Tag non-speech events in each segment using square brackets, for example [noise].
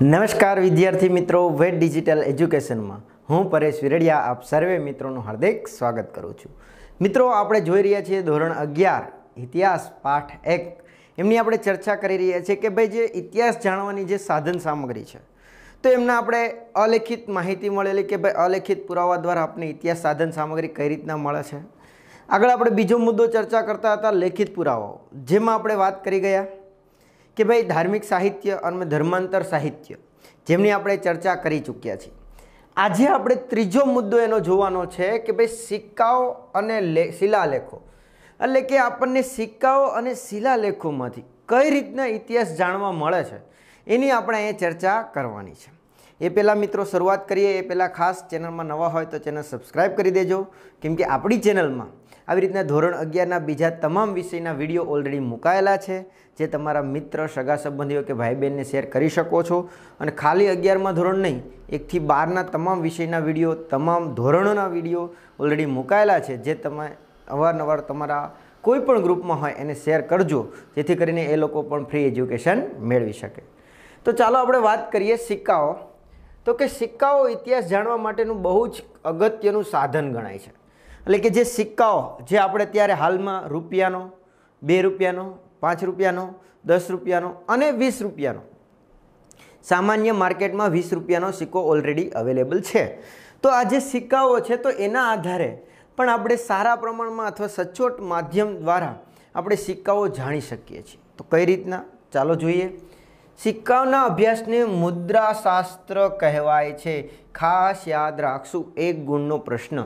નમસ્કાર વિદ્યાર્થી મિત્રો વેટ ડિજિટલ એજ્યુકેશનમાં હું પરેશ વિરડિયા આપ સર્વે મિત્રોનું હાર્દિક સ્વાગત કરું છું મિત્રો આપણે જોઈ રહ્યા છીએ ધોરણ અગિયાર ઇતિહાસ પાઠ એક એમની આપણે ચર્ચા કરી રહ્યા છીએ કે ભાઈ જે ઇતિહાસ જાણવાની જે સાધન સામગ્રી છે તો એમને આપણે અલેખિત માહિતી મળેલી કે ભાઈ અલેખિત પુરાવા દ્વારા આપણે ઇતિહાસ સાધન સામગ્રી કઈ રીતના મળે છે આગળ આપણે બીજો મુદ્દો ચર્ચા કરતા હતા લેખિત પુરાવાઓ જેમાં આપણે વાત કરી ગયા કે ભાઈ ધાર્મિક સાહિત્ય અને ધર્માંતર સાહિત્ય જેમની આપણે ચર્ચા કરી ચૂક્યા છીએ આજે આપણે ત્રીજો મુદ્દો એનો જોવાનો છે કે ભાઈ સિક્કાઓ અને શિલાલેખો એટલે કે આપણને સિક્કાઓ અને શિલાલેખોમાંથી કઈ રીતના ઇતિહાસ જાણવા મળે છે એની આપણે અહીંયા ચર્ચા કરવાની છે એ પહેલાં મિત્રો શરૂઆત કરીએ એ પહેલાં ખાસ ચેનલમાં નવા હોય તો ચેનલ સબસ્ક્રાઈબ કરી દેજો કેમ કે આપણી ચેનલમાં આવી રીતના ધોરણ અગિયારના બીજા તમામ વિષયના વિડીયો ઓલરેડી મુકાયેલા છે જે તમારા મિત્ર સગા સંબંધીઓ કે ભાઈ બહેનને શેર કરી શકો છો અને ખાલી અગિયારમાં ધોરણ નહીં એકથી બારના તમામ વિષયના વિડીયો તમામ ધોરણોના વિડીયો ઓલરેડી મુકાયેલા છે જે તમે અવારનવાર તમારા કોઈ પણ ગ્રુપમાં હોય એને શેર કરજો જેથી કરીને એ લોકો પણ ફ્રી એજ્યુકેશન મેળવી શકે તો ચાલો આપણે વાત કરીએ સિક્કાઓ તો કે સિક્કાઓ ઇતિહાસ જાણવા માટેનું બહુ જ અગત્યનું સાધન ગણાય છે એટલે કે જે સિક્કાઓ જે આપણે ત્યારે હાલમાં રૂપિયાનો બે રૂપિયાનો પાંચ રૂપિયાનો દસ રૂપિયાનો અને વીસ રૂપિયાનો સામાન્ય માર્કેટમાં વીસ રૂપિયાનો સિક્કો ઓલરેડી અવેલેબલ છે તો આ જે સિક્કાઓ છે તો એના આધારે પણ આપણે સારા પ્રમાણમાં અથવા સચોટ માધ્યમ દ્વારા આપણે સિક્કાઓ જાણી શકીએ છીએ તો કઈ રીતના ચાલો જોઈએ સિક્કાઓના અભ્યાસને મુદ્રાશાસ્ત્ર કહેવાય છે ખાસ યાદ રાખશું એક ગુણનો પ્રશ્ન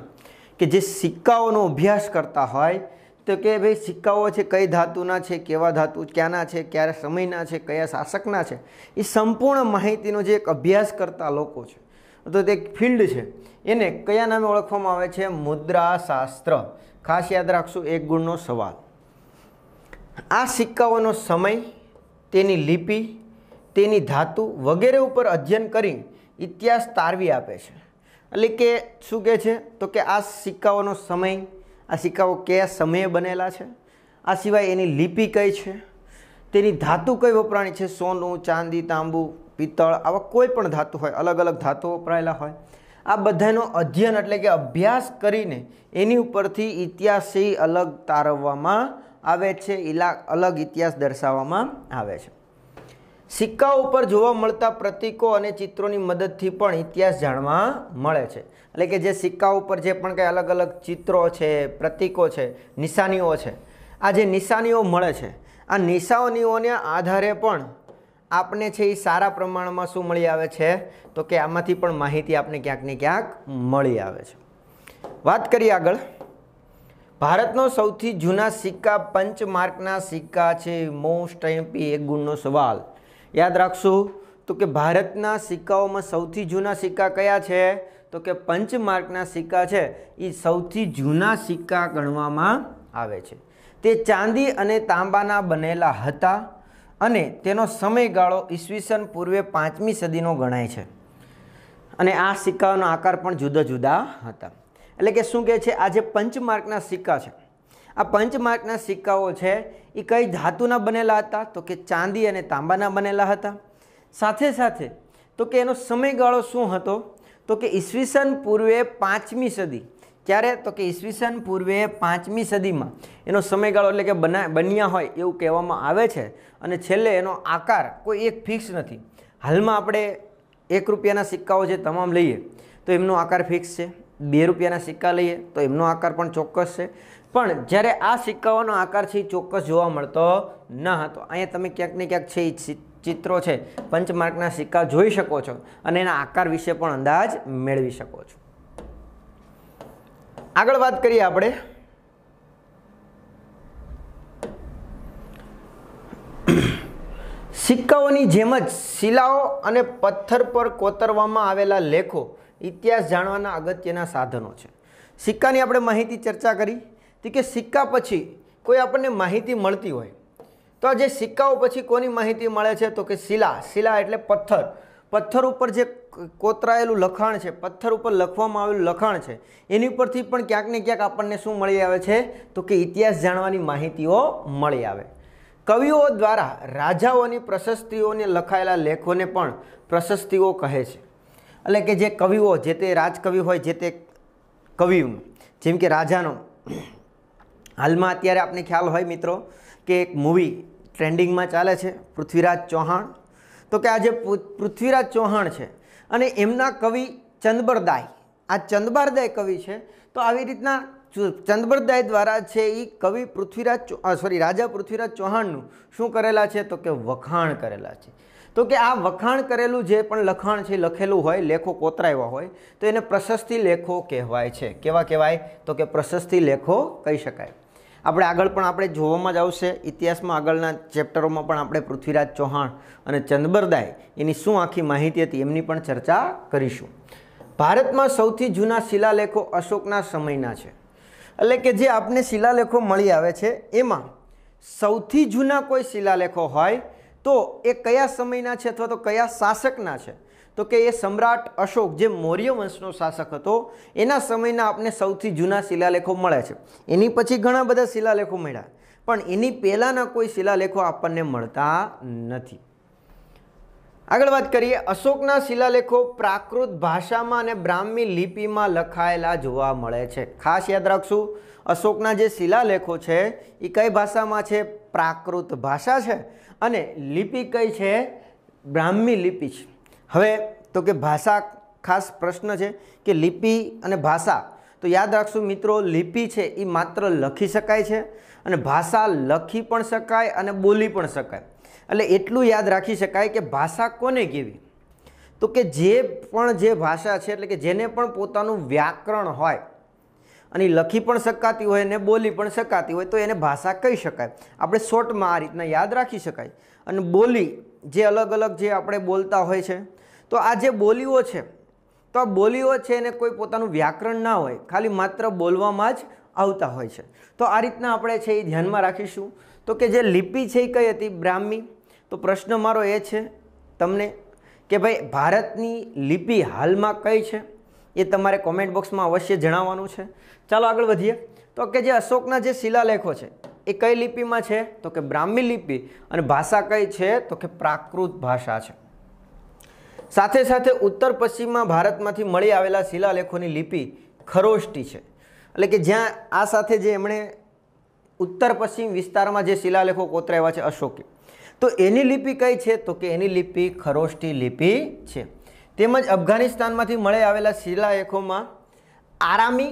કે જે સિક્કાઓનો અભ્યાસ કરતા હોય તો કે ભાઈ સિક્કાઓ છે કઈ ધાતુના છે કેવા ધાતુ ક્યાંના છે ક્યારે સમયના છે કયા શાસકના છે એ સંપૂર્ણ માહિતીનો જે એક અભ્યાસ કરતા લોકો છે તો તે એક ફિલ્ડ છે એને કયા નામે ઓળખવામાં આવે છે મુદ્રાશાસ્ત્ર ખાસ યાદ રાખશું એક ગુણનો સવાલ આ સિક્કાઓનો સમય તેની લિપિ તેની ધાતુ વગેરે ઉપર અધ્યયન કરી ઇતિહાસ તારવી આપે છે એટલે કે શું કહે છે તો કે આ સિક્કાઓનો સમય આ સિક્કાઓ કયા સમયે બનેલા છે આ સિવાય એની લિપિ કઈ છે તેની ધાતુ કઈ વપરાણી છે સોનું ચાંદી તાંબુ પિત્તળ આવા કોઈ પણ ધાતુ હોય અલગ અલગ ધાતુ વપરાયેલા હોય આ બધાનો અધ્યયન એટલે કે અભ્યાસ કરીને એની ઉપરથી ઇતિહાસથી અલગ તારવવામાં આવે છે અલગ ઇતિહાસ દર્શાવવામાં આવે છે સિક્કા ઉપર જોવા મળતા પ્રતીકો અને ચિત્રોની મદદથી પણ ઇતિહાસ જાણવા મળે છે એટલે કે જે સિક્કા ઉપર જે પણ કંઈ અલગ અલગ ચિત્રો છે પ્રતીકો છે નિશાનીઓ છે આ જે નિશાનીઓ મળે છે આ નિશાનીઓને આધારે પણ આપને છે એ સારા પ્રમાણમાં શું મળી આવે છે તો કે આમાંથી પણ માહિતી આપણે ક્યાંકને ક્યાંક મળી આવે છે વાત કરીએ આગળ ભારતનો સૌથી જૂના સિક્કા પંચમાર્કના સિક્કા છે મોસ્ટ એમ્પી એક ગુણનો સવાલ યાદ રાખશું તો કે ભારતના સિક્કાઓમાં સૌથી જૂના સિક્કા કયા છે તો કે પંચમાર્કના સિક્કા છે એ સૌથી જૂના સિક્કા ગણવામાં આવે છે તે ચાંદી અને તાંબાના બનેલા હતા અને તેનો સમયગાળો ઈસવીસન પૂર્વે પાંચમી સદીનો ગણાય છે અને આ સિક્કાઓનો આકાર પણ જુદા જુદા હતા એટલે કે શું કહે છે આ જે પંચમાર્કના સિક્કા છે આ પંચમાર્કના સિક્કાઓ છે એ કઈ ધાતુના બનેલા હતા તો કે ચાંદી અને તાંબાના બનેલા હતા સાથે સાથે તો કે એનો સમયગાળો શું હતો તો કે ઈસવીસન પૂર્વે પાંચમી સદી ક્યારે તો કે ઈસવીસન પૂર્વે પાંચમી સદીમાં એનો સમયગાળો એટલે કે બના બન્યા હોય એવું કહેવામાં આવે છે અને છેલ્લે એનો આકાર કોઈ એક ફિક્સ નથી હાલમાં આપણે એક રૂપિયાના સિક્કાઓ જે તમામ લઈએ તો એમનો આકાર ફિક્સ છે બે રૂપિયાના સિક્કા લઈએ તો એમનો આકાર પણ ચોક્કસ છે પણ જ્યારે આ સિક્કાઓનો આકાર છે એ ચોક્કસ જોવા મળતો ન હતો અહીંયા તમે ક્યાંક ને ક્યાંક છે એ ચિત્રો છે પંચમાર્કના સિક્કા જોઈ શકો છો અને એના આકાર વિશે પણ અંદાજ મેળવી શકો છો આગળ વાત કરીએ આપણે [clears throat] સિક્કાઓની જેમ જ શિલાઓ અને પથ્થર પર કોતરવામાં આવેલા લેખો ઇતિહાસ જાણવાના અગત્યના સાધનો છે સિક્કાની આપણે માહિતી ચર્ચા કરી તે કે સિક્કા પછી કોઈ આપણને માહિતી મળતી હોય તો આ જે સિક્કાઓ પછી કોની માહિતી મળે છે તો કે શિલા શિલા એટલે પથ્થર પથ્થર ઉપર જે કોતરાયેલું લખાણ છે પથ્થર ઉપર લખવામાં આવેલું લખાણ છે એની ઉપરથી પણ ક્યાંક ને ક્યાંક આપણને શું મળી આવે છે તો કે ઇતિહાસ જાણવાની માહિતીઓ મળી આવે કવિઓ દ્વારા રાજાઓની પ્રશસ્તિઓને લખાયેલા લેખોને પણ પ્રશસ્તિઓ કહે છે એટલે કે જે કવિઓ જે તે રાજકવિ હોય જે તે કવિ જેમ કે રાજાનો હાલમાં અત્યારે આપને ખ્યાલ હોય મિત્રો કે એક મૂવી ટ્રેન્ડિંગમાં ચાલે છે પૃથ્વીરાજ ચૌહાણ તો કે આજે જે પૃથ્વીરાજ ચૌહાણ છે અને એમના કવિ ચંદબરદાય આ ચંદબરદાય કવિ છે તો આવી રીતના ચંદબરદાય દ્વારા છે એ કવિ પૃથ્વીરાજ સોરી રાજા પૃથ્વીરાજ ચૌહાણનું શું કરેલા છે તો કે વખાણ કરેલા છે તો કે આ વખાણ કરેલું જે પણ લખાણ છે લખેલું હોય લેખો કોતરાવ્યા હોય તો એને પ્રશસ્તિ લેખો કહેવાય છે કેવા કહેવાય તો કે પ્રશસ્તિ લેખો કહી શકાય આપણે આગળ પણ આપણે જોવામાં જ આવશે ઇતિહાસમાં આગળના ચેપ્ટરોમાં પણ આપણે પૃથ્વીરાજ ચૌહાણ અને ચંદબરદાય એની શું આખી માહિતી હતી એમની પણ ચર્ચા કરીશું ભારતમાં સૌથી જૂના શિલાલેખો અશોકના સમયના છે એટલે કે જે આપને શિલાલેખો મળી આવે છે એમાં સૌથી જૂના કોઈ શિલાલેખો હોય તો એ કયા સમયના છે અથવા તો કયા શાસકના છે તો કે એ સમ્રાટ અશોક જે મૌર્ય વંશનો શાસક હતો એના સમયના આપણે સૌથી જૂના શિલાલેખો મળે છે એની પછી ઘણા બધા શિલાલેખો મળ્યા પણ એની પહેલાંના કોઈ શિલાલેખો આપણને મળતા નથી આગળ વાત કરીએ અશોકના શિલાલેખો પ્રાકૃત ભાષામાં અને બ્રાહ્મી લિપિમાં લખાયેલા જોવા મળે છે ખાસ યાદ રાખશું અશોકના જે શિલાલેખો છે એ કઈ ભાષામાં છે પ્રાકૃત ભાષા છે અને લિપિ કઈ છે બ્રાહ્મી લિપિ છે હવે તો કે ભાષા ખાસ પ્રશ્ન છે કે લિપિ અને ભાષા તો યાદ રાખશું મિત્રો લિપિ છે એ માત્ર લખી શકાય છે અને ભાષા લખી પણ શકાય અને બોલી પણ શકાય એટલે એટલું યાદ રાખી શકાય કે ભાષા કોને કેવી તો કે જે પણ જે ભાષા છે એટલે કે જેને પણ પોતાનું વ્યાકરણ હોય અને લખી પણ શકાતી હોય ને બોલી પણ શકાતી હોય તો એને ભાષા કહી શકાય આપણે શોર્ટમાં આ રીતના યાદ રાખી શકાય અને બોલી જે અલગ અલગ જે આપણે બોલતા હોય છે તો આ જે બોલીઓ છે તો આ બોલીઓ છે એને કોઈ પોતાનું વ્યાકરણ ના હોય ખાલી માત્ર બોલવામાં જ આવતા હોય છે તો આ રીતના આપણે છે એ ધ્યાનમાં રાખીશું તો કે જે લિપિ છે એ કઈ હતી બ્રાહ્મી તો પ્રશ્ન મારો એ છે તમને કે ભાઈ ભારતની લિપિ હાલમાં કઈ છે એ તમારે કોમેન્ટ બોક્સમાં અવશ્ય જણાવવાનું છે ચાલો આગળ વધીએ તો કે જે અશોકના જે શિલાલેખો છે એ કઈ લિપિમાં છે તો કે બ્રાહ્મી લિપિ અને ભાષા કઈ છે તો કે પ્રાકૃત ભાષા છે સાથે સાથે ઉત્તર પશ્ચિમમાં ભારતમાંથી મળી આવેલા શિલાલેખોની લિપિ ખરોષ્ટી છે એટલે કે જ્યાં આ સાથે જે એમણે ઉત્તર પશ્ચિમ વિસ્તારમાં જે શિલાલેખો કોતરાવ્યા છે અશોકે તો એની લિપિ કઈ છે તો કે એની લિપિ ખરોષ્ટી લિપિ છે તેમજ અફઘાનિસ્તાનમાંથી મળી આવેલા શિલાલેખોમાં આરામી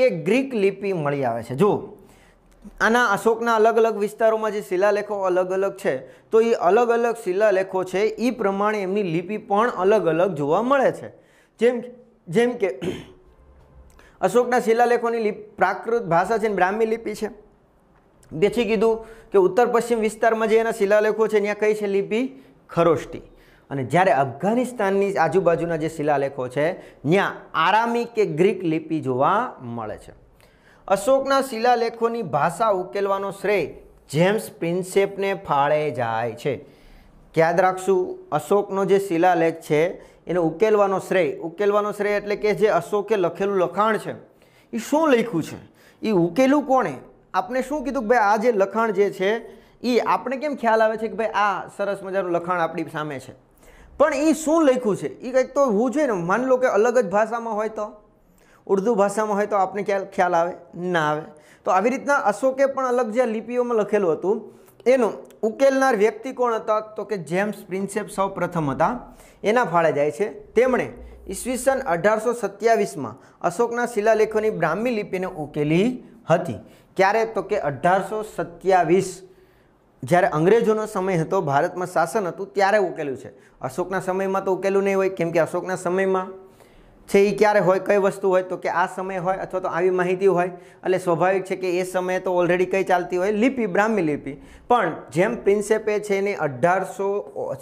કે ગ્રીક લિપિ મળી આવે છે જુઓ આના અશોકના અલગ અલગ વિસ્તારોમાં જે શિલાલેખો અલગ અલગ છે તો એ અલગ અલગ શિલાલેખો છે એ પ્રમાણે એમની લિપિ પણ અલગ અલગ જોવા મળે છે જેમ જેમ કે [clears throat] અશોકના શિલાલેખોની લિપિ પ્રાકૃત ભાષા છે ને બ્રાહ્મી લિપિ છે તેથી કીધું કે ઉત્તર પશ્ચિમ વિસ્તારમાં જે એના શિલાલેખો છે ત્યાં કઈ છે લિપિ ખરોષ્ટી અને જ્યારે અફઘાનિસ્તાનની આજુબાજુના જે શિલાલેખો છે ત્યાં આરામી કે ગ્રીક લિપિ જોવા મળે છે અશોકના શિલાલેખોની ભાષા ઉકેલવાનો શ્રેય જેમ્સ પ્રિન્સેપને ફાળે જાય છે યાદ રાખશું અશોકનો જે શિલાલેખ છે એને ઉકેલવાનો શ્રેય ઉકેલવાનો શ્રેય એટલે કે જે અશોકે લખેલું લખાણ છે એ શું લખ્યું છે એ ઉકેલું કોણે આપણે શું કીધું કે ભાઈ આ જે લખાણ જે છે એ આપણે કેમ ખ્યાલ આવે છે કે ભાઈ આ સરસ મજાનું લખાણ આપણી સામે છે પણ એ શું લખ્યું છે એ કંઈક તો હોવું જોઈએ ને માની લો કે અલગ જ ભાષામાં હોય તો ઉર્દુ ભાષામાં હોય તો આપને ક્યાં ખ્યાલ આવે ના આવે તો આવી રીતના અશોકે પણ અલગ જે લિપિઓમાં લખેલું હતું એનું ઉકેલનાર વ્યક્તિ કોણ હતા તો કે જેમ્સ પ્રિન્સેપ સૌ પ્રથમ હતા એના ફાળે જાય છે તેમણે ઈસવીસન અઢારસો સત્યાવીસમાં અશોકના શિલાલેખોની બ્રાહ્મી લિપિને ઉકેલી હતી ક્યારે તો કે અઢારસો સત્યાવીસ જ્યારે અંગ્રેજોનો સમય હતો ભારતમાં શાસન હતું ત્યારે ઉકેલું છે અશોકના સમયમાં તો ઉકેલું નહીં હોય કેમ કે અશોકના સમયમાં છે એ ક્યારે હોય કઈ વસ્તુ હોય તો કે આ સમય હોય અથવા તો આવી માહિતી હોય એટલે સ્વાભાવિક છે કે એ સમયે તો ઓલરેડી કઈ ચાલતી હોય લિપિ બ્રાહ્મી લિપિ પણ જેમ પ્રિન્સેપે છે એને અઢારસો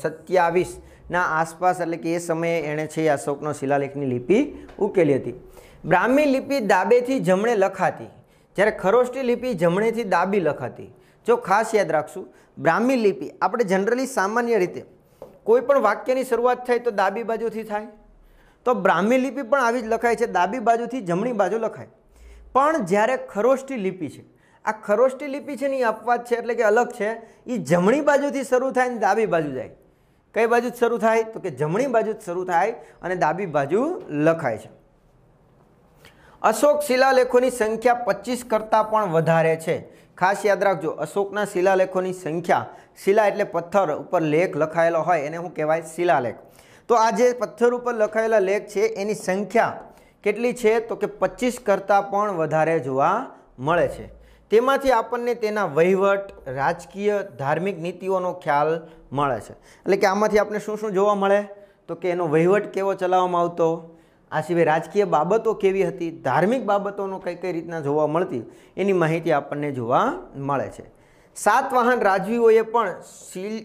સત્યાવીસના આસપાસ એટલે કે એ સમયે એણે છે અશોકનો શિલાલેખની લિપિ ઉકેલી હતી બ્રાહ્મી લિપિ ડાબેથી જમણે લખાતી જ્યારે ખરોષ્ટી લિપિ જમણેથી ડાબી લખાતી જો ખાસ યાદ રાખશું બ્રાહ્મી લિપિ આપણે જનરલી સામાન્ય રીતે કોઈ પણ વાક્યની શરૂઆત થાય તો ડાબી બાજુથી થાય તો બ્રાહ્મી લિપિ પણ આવી જ લખાય છે ડાબી બાજુથી જમણી બાજુ લખાય પણ જ્યારે ખરોષ્ટી લિપિ છે આ ખરોષ્ટી લિપિ છે ને એ અપવાદ છે એટલે કે અલગ છે એ જમણી બાજુથી શરૂ થાય ને ડાબી બાજુ જાય કઈ બાજુ જ શરૂ થાય તો કે જમણી બાજુ જ શરૂ થાય અને ડાબી બાજુ લખાય છે અશોક શિલાલેખોની સંખ્યા પચીસ કરતાં પણ વધારે છે ખાસ યાદ રાખજો અશોકના શિલાલેખોની સંખ્યા શિલા એટલે પથ્થર ઉપર લેખ લખાયેલો હોય એને શું કહેવાય શિલાલેખ તો આ જે પથ્થર ઉપર લખાયેલા લેખ છે એની સંખ્યા કેટલી છે તો કે પચીસ કરતાં પણ વધારે જોવા મળે છે તેમાંથી આપણને તેના વહીવટ રાજકીય ધાર્મિક નીતિઓનો ખ્યાલ મળે છે એટલે કે આમાંથી આપણે શું શું જોવા મળે તો કે એનો વહીવટ કેવો ચલાવવામાં આવતો આ સિવાય રાજકીય બાબતો કેવી હતી ધાર્મિક બાબતોનો કઈ કઈ રીતના જોવા મળતી એની માહિતી આપણને જોવા મળે છે સાત વાહન રાજવીઓએ પણ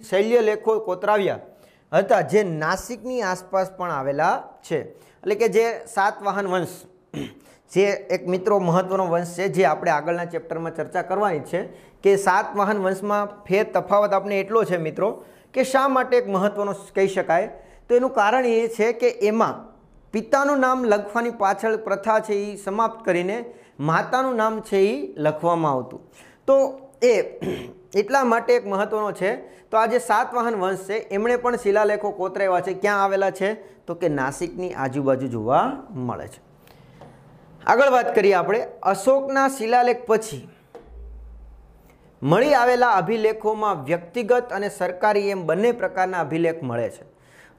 શૈલ્ય લેખો કોતરાવ્યા હતા જે નાસિકની આસપાસ પણ આવેલા છે એટલે કે જે સાતવાહન વંશ જે એક મિત્રો મહત્વનો વંશ છે જે આપણે આગળના ચેપ્ટરમાં ચર્ચા કરવાની છે કે સાતવાહન વંશમાં ફેર તફાવત આપણે એટલો છે મિત્રો કે શા માટે એક મહત્વનો કહી શકાય તો એનું કારણ એ છે કે એમાં પિતાનું નામ લખવાની પાછળ પ્રથા છે એ સમાપ્ત કરીને માતાનું નામ છે એ લખવામાં આવતું તો એ એટલા માટે એક મહત્વનો છે તો આ જે સાતવાહન વંશ છે એમણે પણ શિલાલેખો કોતરાવ્યા છે ક્યાં આવેલા છે તો કે નાસિકની આજુબાજુ જોવા મળે છે આગળ વાત કરીએ આપણે અશોકના શિલાલેખ પછી મળી આવેલા અભિલેખોમાં વ્યક્તિગત અને સરકારી એમ બંને પ્રકારના અભિલેખ મળે છે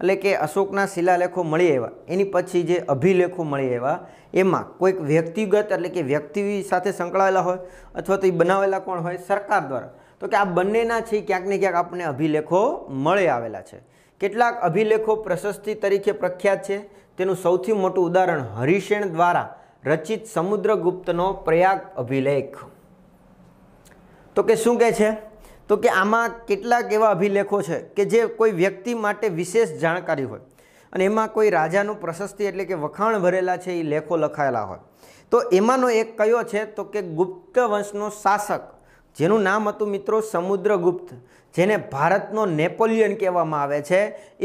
એટલે કે અશોકના શિલાલેખો મળી આવ્યા એની પછી જે અભિલેખો મળી આવ્યા એમાં કોઈક વ્યક્તિગત એટલે કે વ્યક્તિ સાથે સંકળાયેલા હોય અથવા તો એ બનાવેલા કોણ હોય સરકાર દ્વારા તો કે આ બંનેના છે ક્યાંક ને ક્યાંક આપણને અભિલેખો મળી આવેલા છે કેટલાક અભિલેખો પ્રશસ્તિ તરીકે પ્રખ્યાત છે તેનું સૌથી મોટું ઉદાહરણ હરિસેન દ્વારા રચિત સમુદ્રગુપ્તનો પ્રયાગ અભિલેખ તો કે શું કહે છે તો કે આમાં કેટલાક એવા અભિલેખો છે કે જે કોઈ વ્યક્તિ માટે વિશેષ જાણકારી હોય અને એમાં કોઈ રાજાનું પ્રશસ્તિ એટલે કે વખાણ ભરેલા છે એ લેખો લખાયેલા હોય તો એમાંનો એક કયો છે તો કે ગુપ્ત વંશનો શાસક જેનું નામ હતું મિત્રો સમુદ્રગુપ્ત જેને ભારતનો નેપોલિયન કહેવામાં આવે છે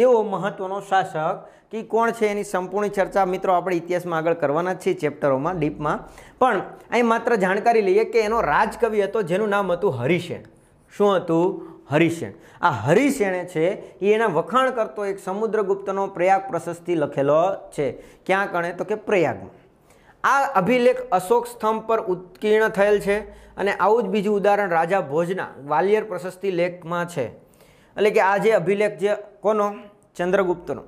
એવો મહત્ત્વનો શાસક કે કોણ છે એની સંપૂર્ણ ચર્ચા મિત્રો આપણે ઇતિહાસમાં આગળ કરવાના છીએ ચેપ્ટરોમાં ડીપમાં પણ અહીં માત્ર જાણકારી લઈએ કે એનો રાજકવિ હતો જેનું નામ હતું હરિસેન શું હતું હરિસેન આ હરિસેણે છે એ એના વખાણ કરતો એક સમુદ્રગુપ્તનો પ્રયાગ પ્રશસ્તિ લખેલો છે ક્યાં કણે તો કે પ્રયાગમાં આ અભિલેખ અશોક સ્તંભ પર ઉત્કીર્ણ થયેલ છે અને આવું જ બીજું ઉદાહરણ રાજા ભોજના ગ્વાલિયર પ્રશસ્તિ લેખમાં છે એટલે કે આ જે અભિલેખ જે કોનો ચંદ્રગુપ્તનો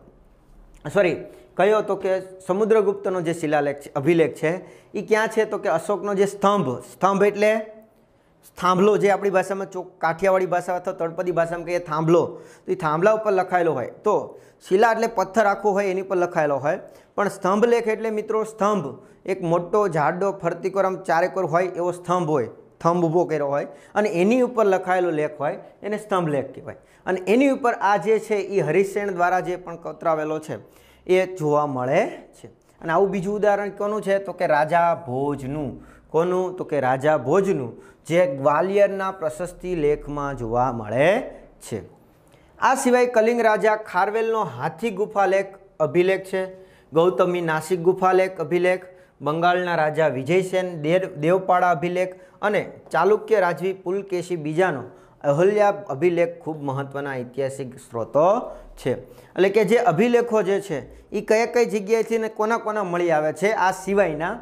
સોરી કહ્યો તો કે સમુદ્રગુપ્તનો જે શિલાલેખ છે અભિલેખ છે એ ક્યાં છે તો કે અશોકનો જે સ્તંભ સ્તંભ એટલે થાંભલો જે આપણી ભાષામાં ચોક કાઠિયાવાડી ભાષા અથવા તળપદી ભાષામાં કહીએ થાંભલો તો એ થાંભલા ઉપર લખાયેલો હોય તો શિલા એટલે પથ્થર આખો હોય એની પર લખાયેલો હોય પણ સ્તંભ લેખ એટલે મિત્રો સ્તંભ એક મોટો જાડો ફરતીકોર આમ ચારેકોર હોય એવો સ્તંભ હોય થંભ ઊભો કર્યો હોય અને એની ઉપર લખાયેલો લેખ હોય એને સ્તંભ લેખ કહેવાય અને એની ઉપર આ જે છે એ હરિસેન દ્વારા જે પણ કતરાવેલો છે એ જોવા મળે છે અને આવું બીજું ઉદાહરણ કોનું છે તો કે રાજા ભોજનું કોનું તો કે રાજા ભોજનું જે ગ્વાલિયરના પ્રશસ્તિ લેખમાં જોવા મળે છે આ સિવાય કલિંગ રાજા ખારવેલનો હાથી ગુફાલેખ અભિલેખ છે ગૌતમી નાસિક ગુફાલેખ અભિલેખ બંગાળના રાજા વિજયસેન દેવપાડા અભિલેખ અને ચાલુક્ય રાજવી પુલકેશી બીજાનો અહલ્યા અભિલેખ ખૂબ મહત્ત્વના ઐતિહાસિક સ્ત્રોતો છે એટલે કે જે અભિલેખો જે છે એ કઈ કઈ જગ્યાએથી ને કોના કોના મળી આવે છે આ સિવાયના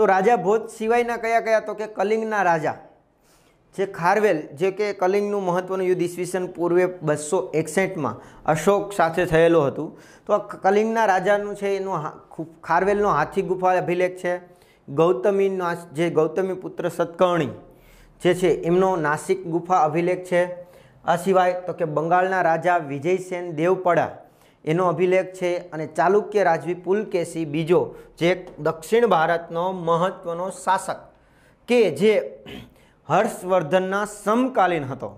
તો રાજા ભોજ સિવાયના કયા કયા તો કે કલિંગના રાજા જે ખારવેલ જે કે કલિંગનું મહત્ત્વનું યુદ્ધ ઈસવીસન પૂર્વે બસો એકસઠમાં અશોક સાથે થયેલું હતું તો આ કલિંગના રાજાનું છે એનું ખારવેલનો હાથી ગુફા અભિલેખ છે ગૌતમીના જે ગૌતમી પુત્ર સત્કર્ણી જે છે એમનો નાસિક ગુફા અભિલેખ છે આ સિવાય તો કે બંગાળના રાજા વિજયસેન દેવપડા એનો અભિલેખ છે અને ચાલુક્ય રાજવી પુલકેશી બીજો જે દક્ષિણ ભારતનો મહત્ત્વનો શાસક કે જે હર્ષવર્ધનના સમકાલીન હતો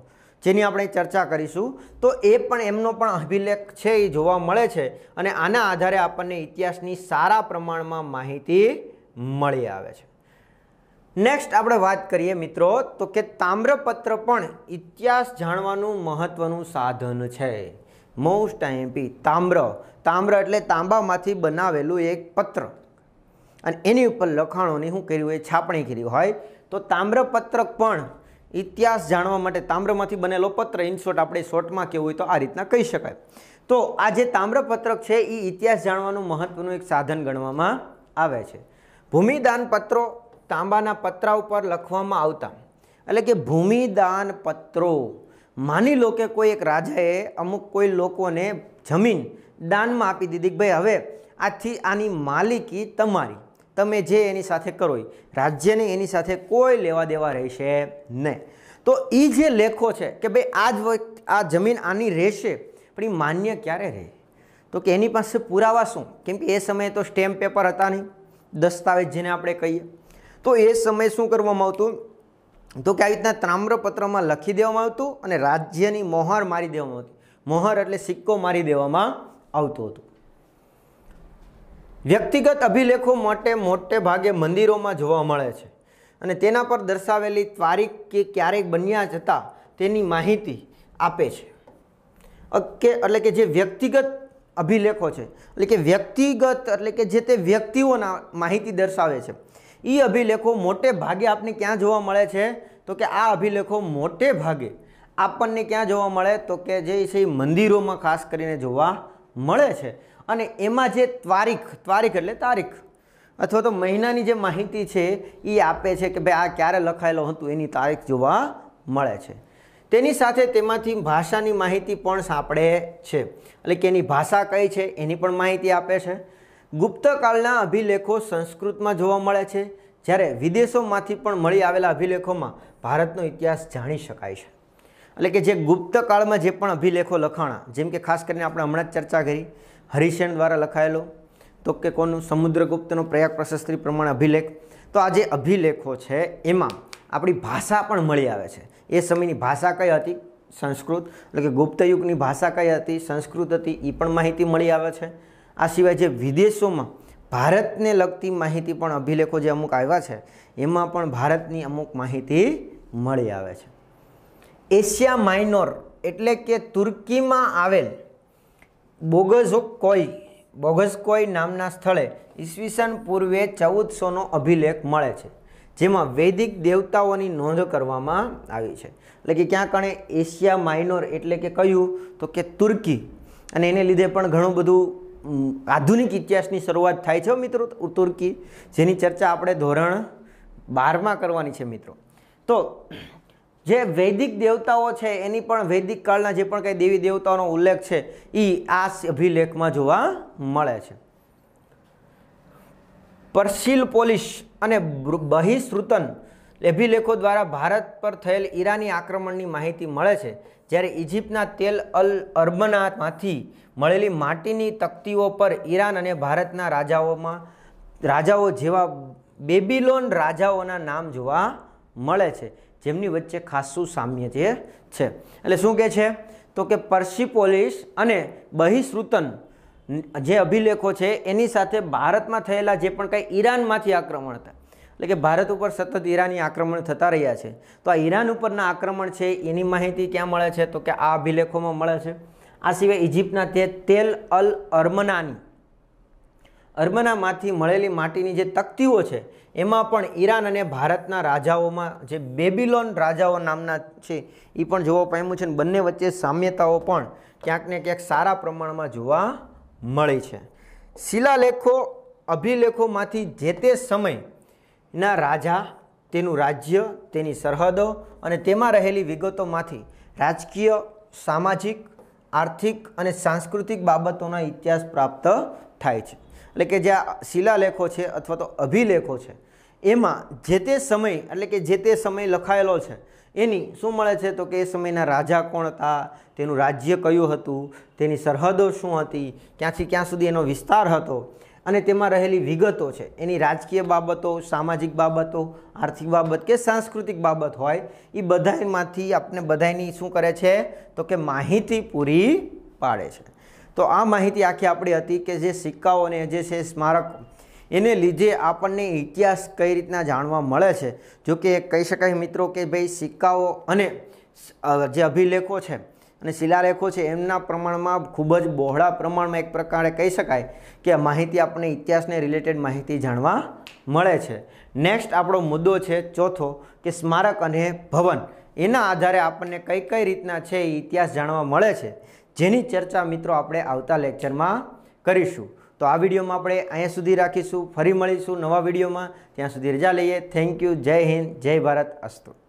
જેની આપણે ચર્ચા કરીશું તો એ પણ એમનો પણ અભિલેખ છે એ જોવા મળે છે અને આના આધારે આપણને ઇતિહાસની સારા પ્રમાણમાં માહિતી મળી આવે છે નેક્સ્ટ આપણે વાત કરીએ મિત્રો તો કે તામ્રપત્ર પણ ઇતિહાસ જાણવાનું મહત્ત્વનું સાધન છે મોસ્ટ આઈએમપી તામ્ર તામ્ર એટલે તાંબામાંથી બનાવેલું એક પત્ર અને એની ઉપર લખાણોની શું કર્યું હોય છાપણી કરી હોય તો તામ્રપત્રક પણ ઇતિહાસ જાણવા માટે તામ્રમાંથી બનેલો પત્ર ઇન શોર્ટ આપણે શોર્ટમાં કેવું હોય તો આ રીતના કહી શકાય તો આ જે તામ્રપત્રક છે એ ઇતિહાસ જાણવાનું મહત્વનું એક સાધન ગણવામાં આવે છે ભૂમિદાન પત્રો તાંબાના પત્રા ઉપર લખવામાં આવતા એટલે કે ભૂમિદાન પત્રો માની લો કે કોઈ એક રાજાએ અમુક કોઈ લોકોને જમીન દાનમાં આપી દીધી કે ભાઈ હવે આથી આની માલિકી તમારી તમે જે એની સાથે કરો એ રાજ્યને એની સાથે કોઈ લેવા દેવા રહેશે નહીં તો એ જે લેખો છે કે ભાઈ આ જ આ જમીન આની રહેશે પણ એ માન્ય ક્યારે રહે તો કે એની પાસે પુરાવા શું કેમ કે એ સમયે તો સ્ટેમ્પ પેપર હતા નહીં દસ્તાવેજ જેને આપણે કહીએ તો એ સમયે શું કરવામાં આવતું તો કે આવી રીતના તામ્રપત્રમાં લખી દેવામાં આવતું અને રાજ્યની મોહર મારી દેવામાં આવતી મોહર એટલે સિક્કો મારી દેવામાં આવતો હતો વ્યક્તિગત અભિલેખો માટે મોટે ભાગે મંદિરોમાં જોવા મળે છે અને તેના પર દર્શાવેલી તારીખ કે ક્યારેક બન્યા જતાં તેની માહિતી આપે છે કે એટલે કે જે વ્યક્તિગત અભિલેખો છે એટલે કે વ્યક્તિગત એટલે કે જે તે વ્યક્તિઓના માહિતી દર્શાવે છે એ અભિલેખો મોટે ભાગે આપને ક્યાં જોવા મળે છે તો કે આ અભિલેખો મોટે ભાગે આપણને ક્યાં જોવા મળે તો કે જે છે એ મંદિરોમાં ખાસ કરીને જોવા મળે છે અને એમાં જે ત્વારીખ ત્વારીખ એટલે તારીખ અથવા તો મહિનાની જે માહિતી છે એ આપે છે કે ભાઈ આ ક્યારે લખાયેલો હતું એની તારીખ જોવા મળે છે તેની સાથે તેમાંથી ભાષાની માહિતી પણ સાંપડે છે એટલે કે એની ભાષા કઈ છે એની પણ માહિતી આપે છે ગુપ્તકાળના અભિલેખો સંસ્કૃતમાં જોવા મળે છે જ્યારે વિદેશોમાંથી પણ મળી આવેલા અભિલેખોમાં ભારતનો ઇતિહાસ જાણી શકાય છે એટલે કે જે ગુપ્તકાળમાં જે પણ અભિલેખો લખાણા જેમ કે ખાસ કરીને આપણે હમણાં જ ચર્ચા કરી હરિસેન દ્વારા લખાયેલો તો કે કોનું સમુદ્રગુપ્તનો પ્રયાગ પ્રશસ્ત્રી પ્રમાણે અભિલેખ તો આ જે અભિલેખો છે એમાં આપણી ભાષા પણ મળી આવે છે એ સમયની ભાષા કઈ હતી સંસ્કૃત એટલે કે ગુપ્તયુગની ભાષા કઈ હતી સંસ્કૃત હતી એ પણ માહિતી મળી આવે છે આ સિવાય જે વિદેશોમાં ભારતને લગતી માહિતી પણ અભિલેખો જે અમુક આવ્યા છે એમાં પણ ભારતની અમુક માહિતી મળી આવે છે એશિયા માઇનોર એટલે કે તુર્કીમાં આવેલ બોગઝકોઈ બોગઝકોઈ નામના સ્થળે ઈસવીસન પૂર્વે ચૌદસોનો અભિલેખ મળે છે જેમાં વૈદિક દેવતાઓની નોંધ કરવામાં આવી છે એટલે કે ક્યાં કણે એશિયા માઇનોર એટલે કે કહ્યું તો કે તુર્કી અને એને લીધે પણ ઘણું બધું આધુનિક ઇતિહાસની શરૂઆત થાય છે મિત્રો તુર્કી જેની ચર્ચા આપણે ધોરણ બારમાં કરવાની છે મિત્રો તો જે વૈદિક દેવતાઓ છે એની પણ વૈદિક કાળના જે પણ કંઈ દેવી દેવતાઓનો ઉલ્લેખ છે એ આ અભિલેખમાં જોવા મળે છે પરસિલ પોલિશ અને બહિસ્રુતન અભિલેખો દ્વારા ભારત પર થયેલ ઈરાની આક્રમણની માહિતી મળે છે જ્યારે ઇજિપ્તના તેલ અલ અર્બનામાંથી મળેલી માટીની તકતીઓ પર ઈરાન અને ભારતના રાજાઓમાં રાજાઓ જેવા બેબીલોન રાજાઓના નામ જોવા મળે છે જેમની વચ્ચે ખાસું સામ્ય જે છે એટલે શું કહે છે તો કે પર્સિપોલિસ અને બહિસ્રુતન જે અભિલેખો છે એની સાથે ભારતમાં થયેલા જે પણ કંઈ ઈરાનમાંથી આક્રમણ હતા એટલે કે ભારત ઉપર સતત ઈરાની આક્રમણ થતા રહ્યા છે તો આ ઈરાન ઉપરના આક્રમણ છે એની માહિતી ક્યાં મળે છે તો કે આ અભિલેખોમાં મળે છે આ સિવાય ઇજિપ્તના તે તેલ અલ અર્મનાની અર્મનામાંથી મળેલી માટીની જે તકતીઓ છે એમાં પણ ઈરાન અને ભારતના રાજાઓમાં જે બેબીલોન રાજાઓ નામના છે એ પણ જોવા પામ્યું છે અને બંને વચ્ચે સામ્યતાઓ પણ ક્યાંક ને ક્યાંક સારા પ્રમાણમાં જોવા મળી છે શિલાલેખો અભિલેખોમાંથી જે તે સમય ના રાજા તેનું રાજ્ય તેની સરહદો અને તેમાં રહેલી વિગતોમાંથી રાજકીય સામાજિક આર્થિક અને સાંસ્કૃતિક બાબતોના ઇતિહાસ પ્રાપ્ત થાય છે એટલે કે જે આ શિલાલેખો છે અથવા તો અભિલેખો છે એમાં જે તે સમય એટલે કે જે તે સમય લખાયેલો છે એની શું મળે છે તો કે એ સમયના રાજા કોણ હતા તેનું રાજ્ય કયું હતું તેની સરહદો શું હતી ક્યાંથી ક્યાં સુધી એનો વિસ્તાર હતો અને તેમાં રહેલી વિગતો છે એની રાજકીય બાબતો સામાજિક બાબતો આર્થિક બાબત કે સાંસ્કૃતિક બાબત હોય એ બધામાંથી આપણે બધાની શું કરે છે તો કે માહિતી પૂરી પાડે છે તો આ માહિતી આખી આપણી હતી કે જે સિક્કાઓ અને જે છે સ્મારકો એને લીધે આપણને ઇતિહાસ કઈ રીતના જાણવા મળે છે જો કે કહી શકાય મિત્રો કે ભાઈ સિક્કાઓ અને જે અભિલેખો છે અને શિલાલેખો છે એમના પ્રમાણમાં ખૂબ જ બહોળા પ્રમાણમાં એક પ્રકારે કહી શકાય કે માહિતી આપણને ઇતિહાસને રિલેટેડ માહિતી જાણવા મળે છે નેક્સ્ટ આપણો મુદ્દો છે ચોથો કે સ્મારક અને ભવન એના આધારે આપણને કઈ કઈ રીતના છે એ ઇતિહાસ જાણવા મળે છે જેની ચર્ચા મિત્રો આપણે આવતા લેક્ચરમાં કરીશું તો આ વિડીયોમાં આપણે અહીંયા સુધી રાખીશું ફરી મળીશું નવા વિડીયોમાં ત્યાં સુધી રજા લઈએ થેન્ક યુ જય હિન્દ જય ભારત અસ્તુ